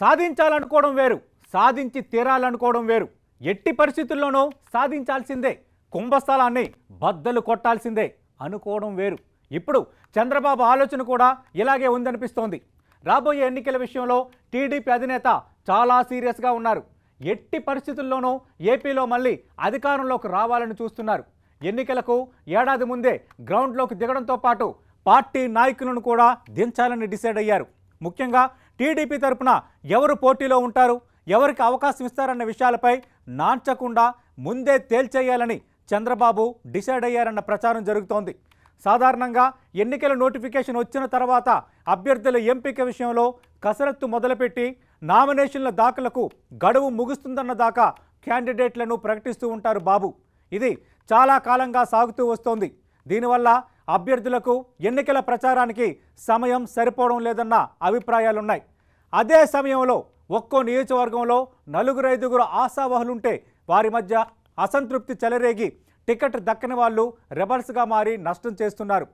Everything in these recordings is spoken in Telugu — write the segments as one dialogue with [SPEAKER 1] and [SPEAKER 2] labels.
[SPEAKER 1] సాధించాలనుకోవడం వేరు సాధించి తీరాలనుకోవడం వేరు ఎట్టి పరిస్థితుల్లోనూ సాధించాల్సిందే కుంభస్థలాన్ని బద్దలు కొట్టాల్సిందే అనుకోవడం వేరు ఇప్పుడు చంద్రబాబు ఆలోచన కూడా ఇలాగే ఉందనిపిస్తోంది రాబోయే ఎన్నికల విషయంలో టీడీపీ అధినేత చాలా సీరియస్గా ఉన్నారు ఎట్టి పరిస్థితుల్లోనూ ఏపీలో మళ్ళీ అధికారంలోకి రావాలని చూస్తున్నారు ఎన్నికలకు ఏడాది ముందే గ్రౌండ్లోకి దిగడంతో పాటు పార్టీ నాయకులను కూడా దించాలని డిసైడ్ అయ్యారు ముఖ్యంగా టీడీపీ తరపున ఎవరు పోటీలో ఉంటారు ఎవరికి అవకాశం ఇస్తారన్న విషయాలపై నాంచకుండా ముందే తేల్చేయాలని చంద్రబాబు డిసైడ్ అయ్యారన్న ప్రచారం జరుగుతోంది సాధారణంగా ఎన్నికల నోటిఫికేషన్ వచ్చిన తర్వాత అభ్యర్థుల ఎంపిక విషయంలో కసరత్తు మొదలుపెట్టి నామినేషన్ల దాఖలకు గడువు ముగుస్తుందన్న దాకా క్యాండిడేట్లను ప్రకటిస్తూ ఉంటారు బాబు ఇది చాలా కాలంగా సాగుతూ వస్తోంది దీనివల్ల అభ్యర్థులకు ఎన్నికల ప్రచారానికి సమయం సరిపోవడం లేదన్న అభిప్రాయాలున్నాయి అదే సమయంలో ఒక్కో నియోజకవర్గంలో నలుగురు ఐదుగురు ఆశావహులుంటే వారి మధ్య అసంతృప్తి చెలరేగి టికెట్ దక్కని వాళ్ళు రెబల్స్గా మారి నష్టం చేస్తున్నారు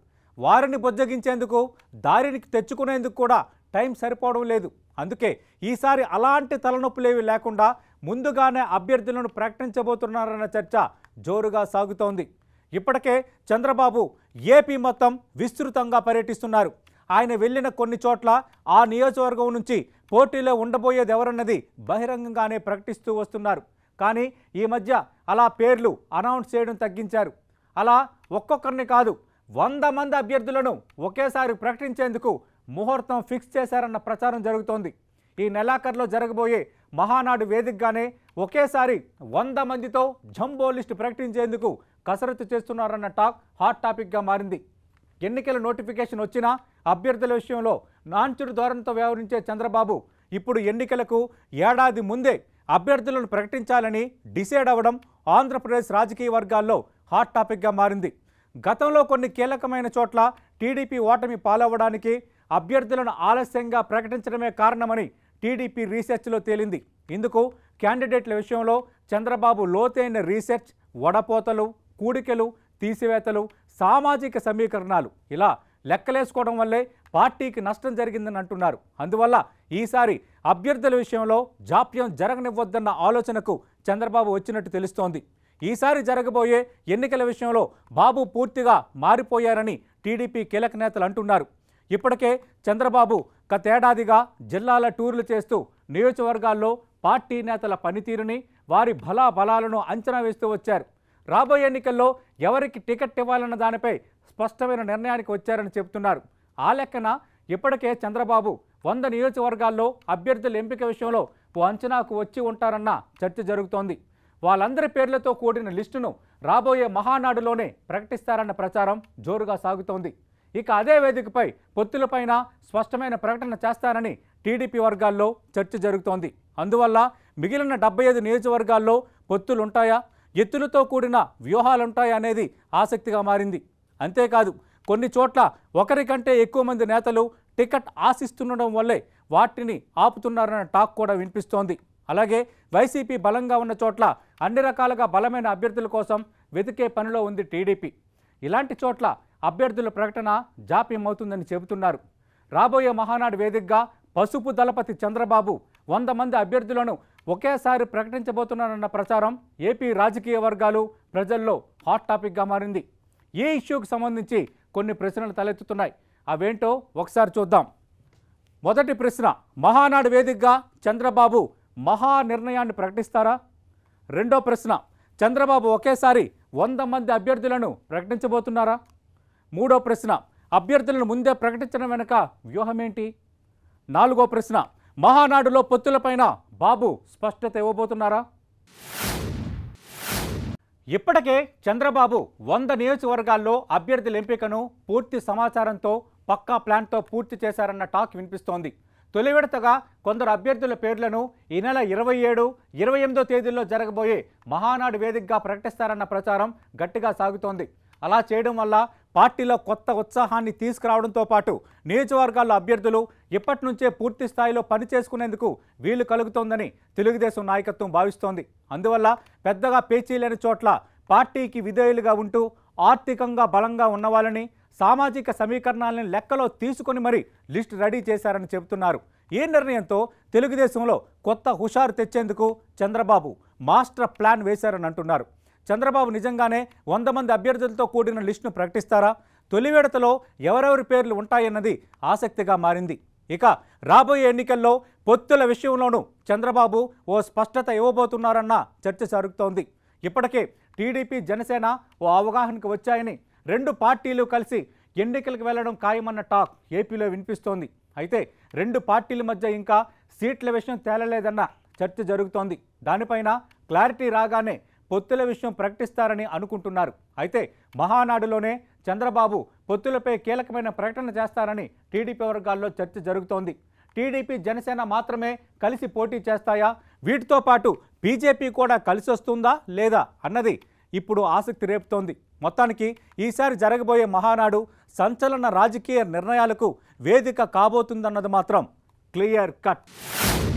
[SPEAKER 1] వారిని బొజ్జగించేందుకు దారిని తెచ్చుకునేందుకు కూడా టైం సరిపోవడం లేదు అందుకే ఈసారి అలాంటి తలనొప్పులేవి లేకుండా ముందుగానే అభ్యర్థులను ప్రకటించబోతున్నారన్న చర్చ జోరుగా సాగుతోంది ఇప్పటికే చంద్రబాబు ఏపీ మొత్తం విస్తృతంగా పర్యటిస్తున్నారు ఆయన వెళ్ళిన కొన్ని చోట్ల ఆ నియోజకవర్గం నుంచి పోటీలో ఉండబోయేది ఎవరన్నది బహిరంగంగానే ప్రకటిస్తూ వస్తున్నారు కానీ ఈ మధ్య అలా పేర్లు అనౌన్స్ చేయడం తగ్గించారు అలా ఒక్కొక్కరిని కాదు వంద మంది అభ్యర్థులను ఒకేసారి ప్రకటించేందుకు ముహూర్తం ఫిక్స్ చేశారన్న ప్రచారం జరుగుతోంది ఈ నెలాఖరులో జరగబోయే మహానాడు వేదికగానే ఒకేసారి వంద మందితో జంబో లిస్టు ప్రకటించేందుకు కసరత్తు చేస్తున్నారన్న టాక్ హాట్ టాపిక్గా మారింది ఎన్నికల నోటిఫికేషన్ వచ్చినా అభ్యర్థుల విషయంలో నాంచుడు ధోరణితో వ్యవహరించే చంద్రబాబు ఇప్పుడు ఎన్నికలకు ఏడాది ముందే అభ్యర్థులను ప్రకటించాలని డిసైడ్ అవ్వడం ఆంధ్రప్రదేశ్ రాజకీయ వర్గాల్లో హాట్ టాపిక్గా మారింది గతంలో కొన్ని కీలకమైన చోట్ల టీడీపీ ఓటమి పాలవ్వడానికి అభ్యర్థులను ఆలస్యంగా ప్రకటించడమే కారణమని టీడీపీ రీసెర్చ్లో తేలింది ఇందుకు క్యాండిడేట్ల విషయంలో చంద్రబాబు లోతైన రీసెర్చ్ వడపోతలు కూడికలు తీసివేతలు సామాజిక సమీకరణాలు ఇలా లెక్కలేసుకోవడం వల్లే పార్టీకి నష్టం జరిగిందని అంటున్నారు అందువల్ల ఈసారి అభ్యర్థుల విషయంలో జాప్యం జరగనివ్వద్దన్న ఆలోచనకు చంద్రబాబు వచ్చినట్టు తెలుస్తోంది ఈసారి జరగబోయే ఎన్నికల విషయంలో బాబు పూర్తిగా మారిపోయారని టీడీపీ కీలక నేతలు అంటున్నారు ఇప్పటికే చంద్రబాబు గతేడాదిగా జిల్లాల టూర్లు చేస్తూ నియోజకవర్గాల్లో పార్టీ నేతల పనితీరుని వారి బలాబలాలను అంచనా వేస్తూ వచ్చారు రాబోయే ఎన్నికల్లో ఎవరికి టికెట్ ఇవ్వాలన్న దానిపై స్పష్టమైన నిర్ణయానికి వచ్చారని చెబుతున్నారు ఆ లెక్కన ఇప్పటికే చంద్రబాబు వంద నియోజకవర్గాల్లో అభ్యర్థుల ఎంపిక విషయంలో ఓ అంచనాకు వచ్చి ఉంటారన్న చర్చ జరుగుతోంది వాళ్ళందరి పేర్లతో కూడిన లిస్టును రాబోయే మహానాడులోనే ప్రకటిస్తారన్న ప్రచారం జోరుగా సాగుతోంది ఇక అదే వేదికపై పొత్తులపైన స్పష్టమైన ప్రకటన చేస్తారని టీడీపీ వర్గాల్లో చర్చ జరుగుతోంది అందువల్ల మిగిలిన డెబ్బై ఐదు నియోజకవర్గాల్లో పొత్తులుంటాయా ఎత్తులతో కూడిన వ్యూహాలుంటాయనేది ఆసక్తిగా మారింది అంతేకాదు కొన్ని చోట్ల ఒకరికంటే ఎక్కువ మంది నేతలు టికెట్ ఆశిస్తుండడం వల్లే వాటిని ఆపుతున్నారన్న టాక్ కూడా వినిపిస్తోంది అలాగే వైసీపీ బలంగా ఉన్న చోట్ల అన్ని రకాలుగా బలమైన అభ్యర్థుల కోసం వెతికే పనిలో ఉంది టీడీపీ ఇలాంటి చోట్ల అభ్యర్థుల ప్రకటన జాప్యమవుతుందని చెబుతున్నారు రాబోయే మహానాడు వేదికగా పసుపు దళపతి చంద్రబాబు వంద మంది అభ్యర్థులను ఒకేసారి ప్రకటించబోతున్నారన్న ప్రచారం ఏపీ రాజకీయ వర్గాలు ప్రజల్లో హాట్ టాపిక్గా మారింది ఈ ఇష్యూకి సంబంధించి కొన్ని ప్రశ్నలు తలెత్తుతున్నాయి అవేంటో ఒకసారి చూద్దాం మొదటి ప్రశ్న మహానాడు వేదికగా చంద్రబాబు మహా నిర్ణయాన్ని ప్రకటిస్తారా రెండో ప్రశ్న చంద్రబాబు ఒకేసారి వంద మంది అభ్యర్థులను ప్రకటించబోతున్నారా మూడో ప్రశ్న అభ్యర్థులను ముందే ప్రకటించడం వెనుక వ్యూహమేంటి నాలుగో ప్రశ్న మహానాడులో పొత్తులపైన బాబు స్పష్టత ఇవ్వబోతున్నారా ఇప్పటికే చంద్రబాబు వంద నియోజకవర్గాల్లో అభ్యర్థుల ఎంపికను పూర్తి సమాచారంతో పక్కా ప్లాన్తో పూర్తి చేశారన్న టాక్ వినిపిస్తోంది తొలి విడతగా కొందరు అభ్యర్థుల పేర్లను ఈ నెల ఇరవై ఏడు ఇరవై ఎనిమిదో తేదీల్లో జరగబోయే మహానాడు వేదికగా ప్రకటిస్తారన్న ప్రచారం గట్టిగా సాగుతోంది అలా చేయడం వల్ల పార్టీలో కొత్త ఉత్సాహాన్ని తీసుకురావడంతో పాటు నియోజకవర్గాల్లో అభ్యర్థులు ఇప్పటి నుంచే పూర్తి స్థాయిలో పనిచేసుకునేందుకు వీలు కలుగుతోందని తెలుగుదేశం నాయకత్వం భావిస్తోంది అందువల్ల పెద్దగా పేచీ లేని చోట్ల పార్టీకి విధేయులుగా ఉంటూ ఆర్థికంగా బలంగా ఉన్నవాళ్ళని సామాజిక సమీకరణాలను లెక్కలో తీసుకొని మరి లిస్టు రెడీ చేశారని చెబుతున్నారు ఈ నిర్ణయంతో తెలుగుదేశంలో కొత్త హుషారు తెచ్చేందుకు చంద్రబాబు మాస్టర్ ప్లాన్ వేశారని అంటున్నారు చంద్రబాబు నిజంగానే వంద మంది అభ్యర్థులతో కూడిన లిస్టును ప్రకటిస్తారా తొలి విడతలో ఎవరెవరి పేర్లు ఉంటాయన్నది ఆసక్తిగా మారింది ఇక రాబోయే ఎన్నికల్లో పొత్తుల విషయంలోనూ చంద్రబాబు ఓ స్పష్టత ఇవ్వబోతున్నారన్న చర్చ జరుగుతోంది ఇప్పటికే టీడీపీ జనసేన ఓ అవగాహనకు వచ్చాయని రెండు పార్టీలు కలిసి ఎన్నికలకు వెళ్లడం ఖాయమన్న టాక్ ఏపీలో వినిపిస్తోంది అయితే రెండు పార్టీల మధ్య ఇంకా సీట్ల విషయం తేలలేదన్న చర్చ జరుగుతోంది దానిపైన క్లారిటీ రాగానే పొత్తుల విషయం ప్రకటిస్తారని అనుకుంటున్నారు అయితే మహానాడులోనే చంద్రబాబు పొత్తులపై కీలకమైన ప్రకటన చేస్తారని టీడీపీ వర్గాల్లో చర్చ జరుగుతోంది టీడీపీ జనసేన మాత్రమే కలిసి పోటీ చేస్తాయా వీటితో పాటు బీజేపీ కూడా కలిసి వస్తుందా లేదా అన్నది ఇప్పుడు ఆసక్తి రేపుతోంది మొత్తానికి ఈసారి జరగబోయే మహానాడు సంచలన రాజకీయ నిర్ణయాలకు వేదిక కాబోతుందన్నది మాత్రం క్లియర్ కట్